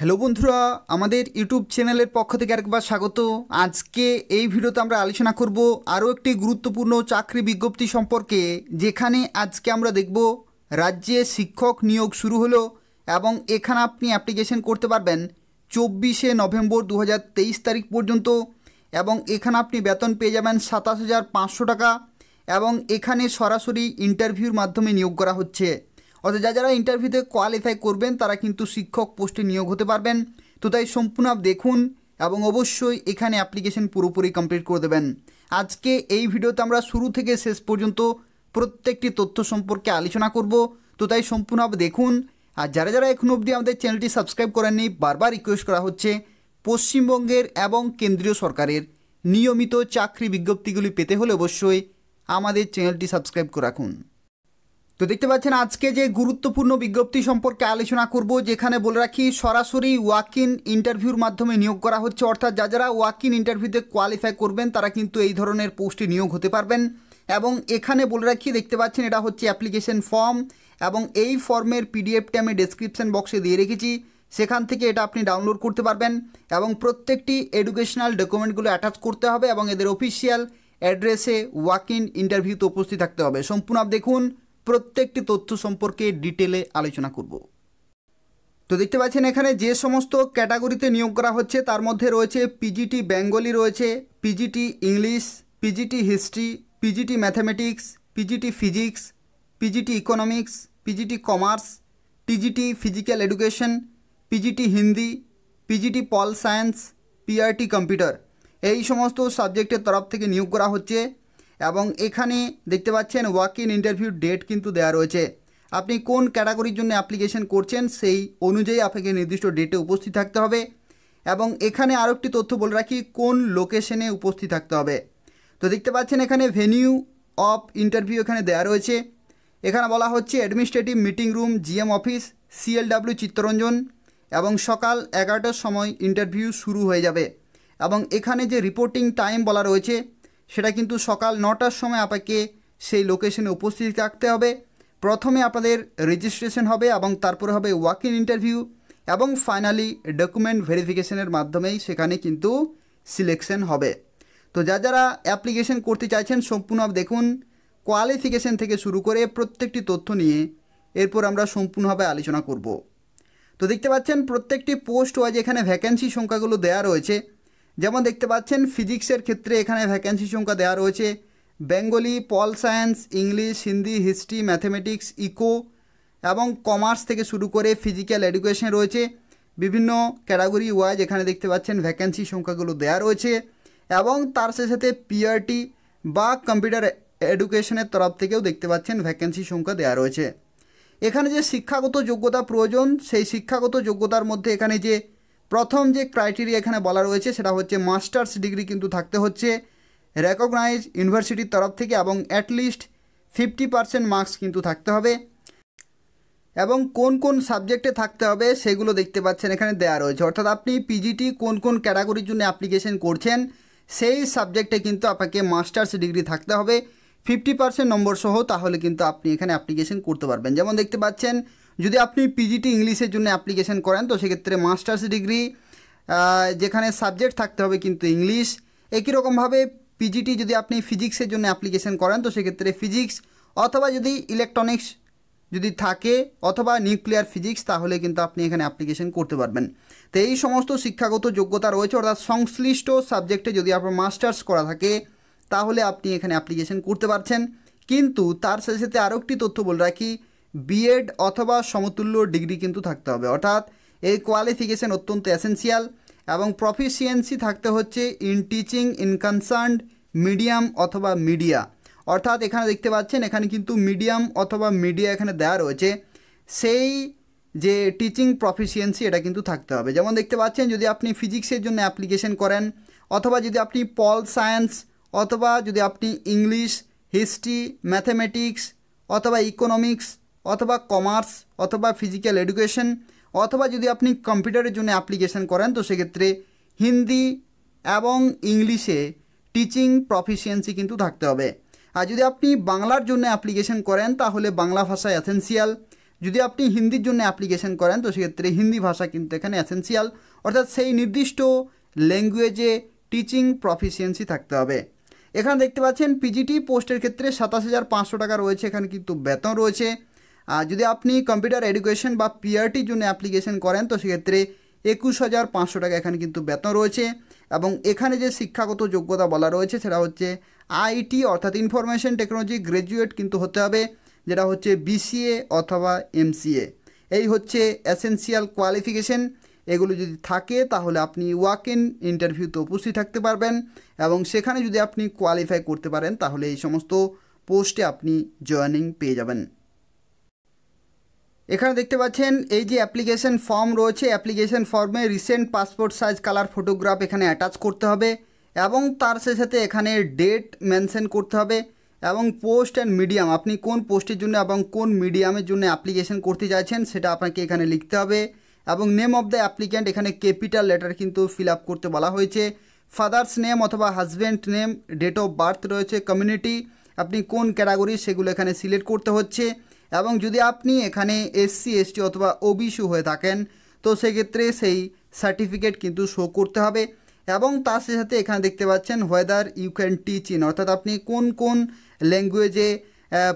hello বন্ধুরা আমাদের YouTube চ্যানেলের পক্ষ থেকে আরেকবার স্বাগত আজকে এই ভিডিওতে আমরা আলোচনা করব আরও একটি গুরুত্বপূর্ণ চাকরি বিজ্ঞপ্তি সম্পর্কে যেখানে আজকে আমরা দেখব রাজ্যে শিক্ষক নিয়োগ শুরু হলো এবং এখানে আপনি অ্যাপ্লিকেশন করতে পারবেন চব্বিশে নভেম্বর দু তারিখ পর্যন্ত এবং এখানে আপনি বেতন পেয়ে যাবেন সাতাশ হাজার পাঁচশো টাকা এবং এখানে সরাসরি ইন্টারভিউর মাধ্যমে নিয়োগ করা হচ্ছে অর্থাৎ যা যারা ইন্টারভিউতে কোয়ালিফাই করবেন তারা কিন্তু শিক্ষক পোস্টে নিয়োগ হতে পারবেন তো তাই সম্পূর্ণ দেখুন এবং অবশ্যই এখানে অ্যাপ্লিকেশন পুরোপুরি কমপ্লিট করে দেবেন আজকে এই ভিডিওতে আমরা শুরু থেকে শেষ পর্যন্ত প্রত্যেকটি তথ্য সম্পর্কে আলোচনা করব তো তাই সম্পূর্ণভাবে দেখুন আর যারা যারা এখনও অবধি আমাদের চ্যানেলটি সাবস্ক্রাইব করেননি বারবার রিকোয়েস্ট করা হচ্ছে পশ্চিমবঙ্গের এবং কেন্দ্রীয় সরকারের নিয়মিত চাকরি বিজ্ঞপ্তিগুলি পেতে হলে অবশ্যই আমাদের চ্যানেলটি সাবস্ক্রাইব করে রাখুন তো দেখতে পাচ্ছেন আজকে যে গুরুত্বপূর্ণ বিজ্ঞপ্তি সম্পর্কে আলোচনা করব যেখানে বলে রাখি সরাসরি ওয়াক ইন ইন্টারভিউর মাধ্যমে নিয়োগ করা হচ্ছে অর্থাৎ যা যারা ওয়াক ইন ইন্টারভিউতে কোয়ালিফাই করবেন তারা কিন্তু এই ধরনের পোস্টে নিয়োগ হতে পারবেন এবং এখানে বলে রাখি দেখতে পাচ্ছেন এটা হচ্ছে অ্যাপ্লিকেশন ফর্ম এবং এই ফর্মের পিডিএফটি আমি ডিসক্রিপশান বক্সে দিয়ে রেখেছি সেখান থেকে এটা আপনি ডাউনলোড করতে পারবেন এবং প্রত্যেকটি এডুকেশনাল ডকুমেন্টগুলো অ্যাটাচ করতে হবে এবং এদের অফিসিয়াল অ্যাড্রেসে ওয়াক ইন ইন্টারভিউতে উপস্থিত থাকতে হবে সম্পূর্ণ দেখুন প্রত্যেকটি তথ্য সম্পর্কে ডিটেলে আলোচনা করব তো দেখতে পাচ্ছেন এখানে যে সমস্ত ক্যাটাগরিতে নিয়োগ করা হচ্ছে তার মধ্যে রয়েছে পিজিটি বেঙ্গলি রয়েছে PGT English PGT history PGT mathematics PGT physics PGT economics PGT commerce PGT physical education PGT Hindi PGT pol science PRT computer এই সমস্ত সাবজেক্টের তরফ থেকে নিয়োগ করা হচ্ছে এবং এখানে দেখতে পাচ্ছেন ওয়াক ইন ইন্টারভিউ ডেট কিন্তু দেওয়া রয়েছে আপনি কোন ক্যাটাগরির জন্য অ্যাপ্লিকেশন করছেন সেই অনুযায়ী আপনাকে নির্দিষ্ট ডেটে উপস্থিত থাকতে হবে এবং এখানে আরও একটি তথ্য বলে রাখি কোন লোকেশনে উপস্থিত থাকতে হবে তো দেখতে পাচ্ছেন এখানে ভেনিউ অফ ইন্টারভিউ এখানে দেওয়া রয়েছে এখানে বলা হচ্ছে administrative meeting room GM office CLW Chittaranjan এবং সকাল এগারোটার সময় ইন্টারভিউ শুরু হয়ে যাবে এবং এখানে যে রিপোর্টিং টাইম বলা রয়েছে সেটা কিন্তু সকাল নটার সময় আপনাকে সেই লোকেশনে উপস্থিত থাকতে হবে প্রথমে আপনাদের রেজিস্ট্রেশন হবে এবং তারপরে হবে ওয়াক ইন ইন্টারভিউ এবং ফাইনালি ডকুমেন্ট ভেরিফিকেশনের মাধ্যমেই সেখানে কিন্তু সিলেকশন হবে তো যা যারা অ্যাপ্লিকেশন করতে চাইছেন সম্পূর্ণ দেখুন কোয়ালিফিকেশন থেকে শুরু করে প্রত্যেকটি তথ্য নিয়ে এরপর আমরা সম্পূর্ণভাবে আলোচনা করব তো দেখতে পাচ্ছেন প্রত্যেকটি পোস্ট ওয়াইজ এখানে ভ্যাকেন্সি সংখ্যাগুলো দেয়া রয়েছে যেমন দেখতে পাচ্ছেন ফিজিক্সের ক্ষেত্রে এখানে ভ্যাকেন্সি সংখ্যা দেওয়া রয়েছে Bengali pol science English Hindi history mathematics eco এবং কমার্স থেকে শুরু করে ফিজিক্যাল এডুকেশন রয়েছে বিভিন্ন ক্যাটাগরি ওয়াইজ এখানে দেখতে পাচ্ছেন ভ্যাকেন্সি সংখ্যাগুলো দেওয়া রয়েছে এবং তার সাথে সাথে পিআরটি বা কম্পিউটার এডুকেশনের তরফ থেকেও দেখতে পাচ্ছেন ভ্যাকেন্সি সংখ্যা দেওয়া রয়েছে এখানে যে শিক্ষাগত যোগ্যতা প্রয়োজন সেই শিক্ষাগত যোগ্যতার মধ্যে এখানে যে প্রথম যে ক্রাইটেরিয়া এখানে বলা রয়েছে সেটা হচ্ছে মাস্টার্স ডিগ্রি কিন্তু থাকতে হচ্ছে রেকগনাইজ ইউনিভার্সিটির তরফ থেকে এবং অ্যাটলিস্ট ফিফটি পারসেন্ট মার্কস কিন্তু থাকতে হবে এবং কোন কোন সাবজেক্টে থাকতে হবে সেগুলো দেখতে পাচ্ছেন এখানে দেয়া রয়েছে অর্থাৎ আপনি পিজিটি কোন কোন ক্যাটাগরির জন্য অ্যাপ্লিকেশন করছেন সেই সাবজেক্টে কিন্তু আপনাকে মাস্টার্স ডিগ্রি থাকতে হবে ফিফটি পার্সেন্ট নম্বর সহ তাহলে কিন্তু আপনি এখানে অ্যাপ্লিকেশন করতে পারবেন যেমন দেখতে পাচ্ছেন যদি আপনি পিজিটি ইংলিশের জন্য অ্যাপ্লিকেশন করেন তো সেক্ষেত্রে মাস্টার্স ডিগ্রি যেখানে সাবজেক্ট থাকতে হবে কিন্তু ইংলিশ একই রকমভাবে পিজিটি যদি আপনি ফিজিক্সের জন্য অ্যাপ্লিকেশন করেন তো সেক্ষেত্রে ফিজিক্স অথবা যদি ইলেকট্রনিক্স যদি থাকে অথবা নিউক্লিয়ার ফিজিক্স তাহলে কিন্তু আপনি এখানে অ্যাপ্লিকেশন করতে পারবেন তো এই সমস্ত শিক্ষাগত যোগ্যতা রয়েছে অর্থাৎ সংশ্লিষ্ট সাবজেক্টে যদি আপনার মাস্টার্স করা থাকে তাহলে আপনি এখানে অ্যাপ্লিকেশন করতে পারছেন কিন্তু তার সাথে সাথে আরও একটি তথ্য বলে রাখি বিএড অথবা সমতুল্য ডিগ্রি কিন্তু থাকতে হবে অর্থাৎ এই কোয়ালিফিকেশান অত্যন্ত অ্যাসেন্সিয়াল এবং প্রফিসিয়েন্সি থাকতে হচ্ছে in teaching in concern medium অথবা মিডিয়া অর্থাৎ এখানে দেখতে পাচ্ছেন এখানে কিন্তু মিডিয়াম অথবা মিডিয়া এখানে দেওয়া রয়েছে সেই যে টিচিং প্রফিসিয়েন্সি এটা কিন্তু থাকতে হবে যেমন দেখতে পাচ্ছেন যদি আপনি ফিজিক্সের জন্য অ্যাপ্লিকেশন করেন অথবা যদি আপনি পল সায়েন্স অথবা যদি আপনি ইংলিশ হিস্ট্রি ম্যাথমেটিক্স অথবা ইকোনমিক্স অথবা কমার্স অথবা ফিজিক্যাল এডুকেশন অথবা যদি আপনি কম্পিউটারের জন্য অ্যাপ্লিকেশান করেন তো সেক্ষেত্রে হিন্দি এবং ইংলিশে টিচিং প্রফিসিয়েন্সি কিন্তু থাকতে হবে আর যদি আপনি বাংলার জন্য অ্যাপ্লিকেশান করেন তাহলে বাংলা ভাষা অ্যাসেন্সিয়াল যদি আপনি হিন্দির জন্য অ্যাপ্লিকেশান করেন তো সেক্ষেত্রে হিন্দি ভাষা কিন্তু এখানে অ্যাসেন্সিয়াল অর্থাৎ সেই নির্দিষ্ট ল্যাঙ্গুয়েজে টিচিং প্রফিসিয়েন্সি থাকতে হবে এখানে দেখতে পাচ্ছেন পিজিটি পোস্টের ক্ষেত্রে সাতাশ হাজার পাঁচশো টাকা রয়েছে এখানে কিন্তু বেতন রয়েছে যদি আপনি কম্পিউটার এডুকেশন বা পিআরটির জন্য অ্যাপ্লিকেশন করেন তো সেক্ষেত্রে একুশ হাজার পাঁচশো টাকা এখানে কিন্তু বেতন রয়েছে এবং এখানে যে শিক্ষাগত যোগ্যতা বলা রয়েছে সেটা হচ্ছে আইটি অর্থাৎ ইনফরমেশন টেকনোলজি গ্র্যাজুয়েট কিন্তু হতে হবে যেটা হচ্ছে বিসিএ অথবা এমসিএ এই হচ্ছে অ্যাসেন্সিয়াল কোয়ালিফিকেশন এগুলো যদি থাকে তাহলে আপনি ওয়াক ইন ইন্টারভিউতে উপস্থিত থাকতে পারবেন এবং সেখানে যদি আপনি কোয়ালিফাই করতে পারেন তাহলে এই সমস্ত পোস্টে আপনি জয়েনিং পেয়ে যাবেন এখানে দেখতে পাচ্ছেন এই যে অ্যাপ্লিকেশন ফর্ম রয়েছে অ্যাপ্লিকেশন ফর্মে recent passport size colour photograph এখানে অ্যাটাচ করতে হবে এবং তার সাথে সাথে এখানে ডেট মেনশন করতে হবে এবং পোস্ট অ্যান্ড মিডিয়াম আপনি কোন পোস্টের জন্য এবং কোন মিডিয়ামের জন্য অ্যাপ্লিকেশন করতে চাইছেন সেটা আপনাকে এখানে লিখতে হবে এবং নেম অফ দ্য অ্যাপ্লিক্যান্ট এখানে ক্যাপিটাল লেটার কিন্তু ফিল আপ করতে বলা হয়েছে ফাদার্স নেম অথবা husband name date of birth রয়েছে কমিউনিটি আপনি কোন ক্যাটাগরি সেগুলো এখানে সিলেক্ট করতে হচ্ছে এবং যদি আপনি এখানে এসসি এসটি অথবা ওবিসি হয়ে থাকেন তো সেক্ষেত্রে সেই সার্টিফিকেট কিন্তু শো করতে হবে এবং তার সাথে সাথে এখানে দেখতে পাচ্ছেন whether you can teach in অর্থাৎ আপনি কোন কোন ল্যাঙ্গুয়েজে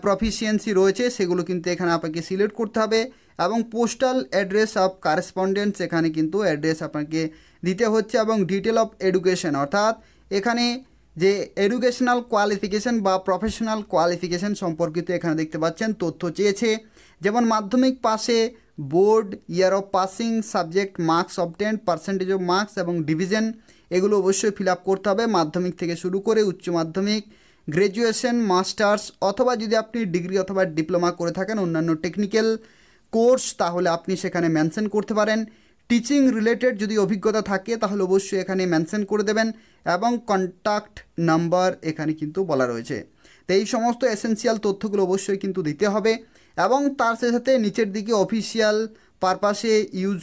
প্রফিসিয়েন্সি রয়েছে সেগুলো কিন্তু এখানে আপনাকে সিলেক্ট করতে হবে এবং পোস্টাল অ্যাড্রেস অফ কারেসপন্ডেন্স এখানে কিন্তু অ্যাড্রেস আপনাকে দিতে হচ্ছে এবং ডিটেল অফ এডুকেশন অর্থাৎ এখানে যে এডুকেশনাল কোয়ালিফিকেশান বা প্রফেশনাল কোয়ালিফিকেশান সম্পর্কিত এখানে দেখতে পাচ্ছেন তথ্য চেয়েছে যেমন মাধ্যমিক পাশে board year of passing subject marks obtain percentage of marks এবং ডিভিশন এগুলো অবশ্যই ফিল করতে হবে মাধ্যমিক থেকে শুরু করে উচ্চ মাধ্যমিক গ্র্যাজুয়েশন মাস্টার্স অথবা যদি আপনি ডিগ্রি অথবা ডিপ্লোমা করে থাকেন অন্যান্য টেকনিক্যাল কোর্স তাহলে আপনি সেখানে মেনশন করতে পারেন টিচিং রিলেটেড যদি অভিজ্ঞতা থাকে তাহলে অবশ্যই এখানে মেনশন করে দেবেন এবং কন্ট্যাক্ট নাম্বার এখানে কিন্তু বলা রয়েছে তো এই সমস্ত এসেন্সিয়াল তথ্যগুলো অবশ্যই কিন্তু দিতে হবে এবং তার সাথে সাথে নিচের দিকে অফিসিয়াল পারপাসে ইউজ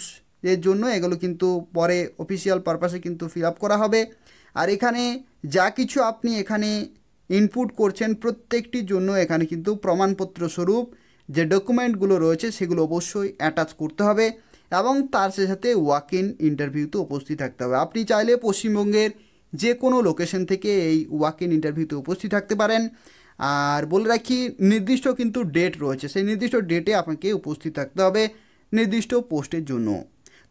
এর জন্য এগুলো কিন্তু পরে অফিসিয়াল পারপাসে কিন্তু ফিল করা হবে আর এখানে যা কিছু আপনি এখানে ইনপুট করছেন প্রত্যেকটির জন্য এখানে কিন্তু প্রমাণপত্র স্বরূপ যে ডকুমেন্টগুলো রয়েছে সেগুলো অবশ্যই অ্যাটাচ করতে হবে এবং তার সাথে ওয়াক ইন ইন্টারভিউতে উপস্থিত থাকতে হবে আপনি চাইলে পশ্চিমবঙ্গের যে কোনো লোকেশন থেকে এই ওয়াক ইন ইন্টারভিউতে উপস্থিত থাকতে পারেন আর বলে রাখি নির্দিষ্ট কিন্তু ডেট রয়েছে সেই নির্দিষ্ট ডেটে আপনাকে উপস্থিত থাকতে হবে নির্দিষ্ট পোস্টের জন্য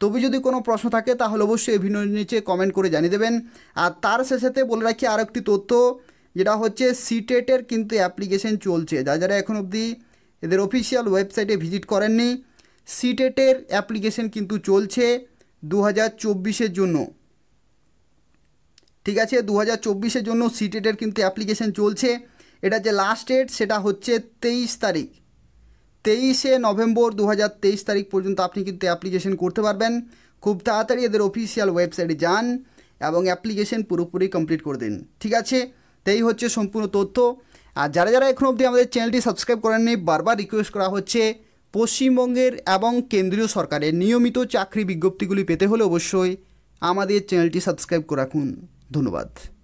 তবে যদি কোনো প্রশ্ন থাকে তাহলে অবশ্যই এই ভিডিওর নিচে কমেন্ট করে জানিয়ে দেবেন আর তার সাথে বলে রাখি আর একটি তথ্য যেটা হচ্ছে সিটেটের কিন্তু অ্যাপ্লিকেশন চলছে যা যারা এখন অবধি এদের অফিসিয়াল ওয়েবসাইটে ভিজিট করেননি সিটেটের অ্যাপ্লিকেশন কিন্তু চলছে দু হাজার চব্বিশের জন্য ঠিক আছে দু হাজার চব্বিশের জন্য সিটেটের কিন্তু অ্যাপ্লিকেশন চলছে এটা যে লাস্ট ডেট সেটা হচ্ছে তেইশ তারিখ তেইশে নভেম্বর দু তারিখ পর্যন্ত আপনি কিন্তু অ্যাপ্লিকেশন করতে পারবেন খুব তাড়াতাড়ি এদের অফিসিয়াল ওয়েবসাইটে যান এবং অ্যাপ্লিকেশন পুরোপুরি কমপ্লিট করে দিন ঠিক আছে তাই হচ্ছে সম্পূর্ণ তথ্য আর যারা যারা এখন অবধি আমাদের চ্যানেলটি সাবস্ক্রাইব করেননি বারবার রিকোয়েস্ট করা হচ্ছে পশ্চিমবঙ্গের এবং কেন্দ্রীয় সরকারের নিয়মিত চাকরি বিজ্ঞপ্তিগুলি পেতে হলে অবশ্যই আমাদের চ্যানেলটি সাবস্ক্রাইব করে রাখুন ধন্যবাদ